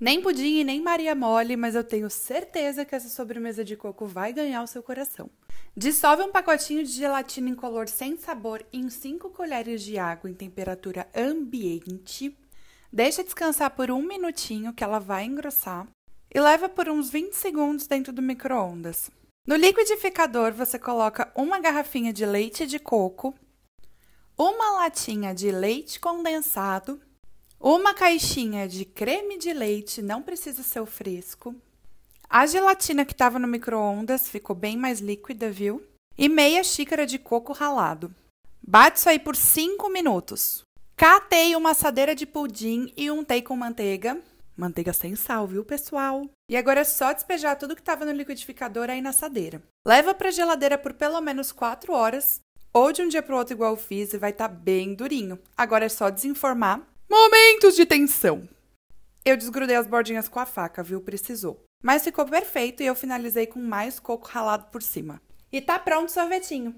Nem pudim e nem Maria Mole, mas eu tenho certeza que essa sobremesa de coco vai ganhar o seu coração. Dissolve um pacotinho de gelatina incolor sem sabor em 5 colheres de água em temperatura ambiente. Deixa descansar por um minutinho que ela vai engrossar e leva por uns 20 segundos dentro do micro-ondas. No liquidificador, você coloca uma garrafinha de leite de coco, uma latinha de leite condensado uma caixinha de creme de leite, não precisa ser o fresco. A gelatina que estava no micro-ondas ficou bem mais líquida, viu? E meia xícara de coco ralado. Bate isso aí por 5 minutos. Catei uma assadeira de pudim e untei com manteiga. Manteiga sem sal, viu, pessoal? E agora é só despejar tudo que estava no liquidificador aí na assadeira. Leva para geladeira por pelo menos 4 horas, ou de um dia para o outro igual eu fiz, e vai estar tá bem durinho. Agora é só desenformar Momentos de tensão. Eu desgrudei as bordinhas com a faca, viu? Precisou. Mas ficou perfeito e eu finalizei com mais coco ralado por cima. E tá pronto o sorvetinho.